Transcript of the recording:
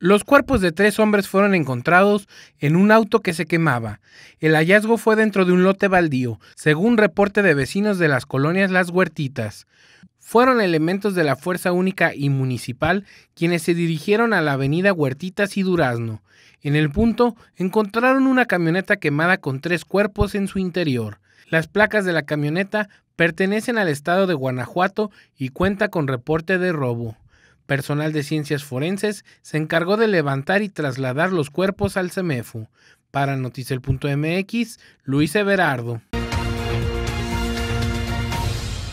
Los cuerpos de tres hombres fueron encontrados en un auto que se quemaba. El hallazgo fue dentro de un lote baldío, según reporte de vecinos de las colonias Las Huertitas. Fueron elementos de la Fuerza Única y Municipal quienes se dirigieron a la avenida Huertitas y Durazno. En el punto encontraron una camioneta quemada con tres cuerpos en su interior. Las placas de la camioneta pertenecen al estado de Guanajuato y cuenta con reporte de robo. Personal de ciencias forenses se encargó de levantar y trasladar los cuerpos al CEMEFU. Para Noticel.mx, Luis Everardo.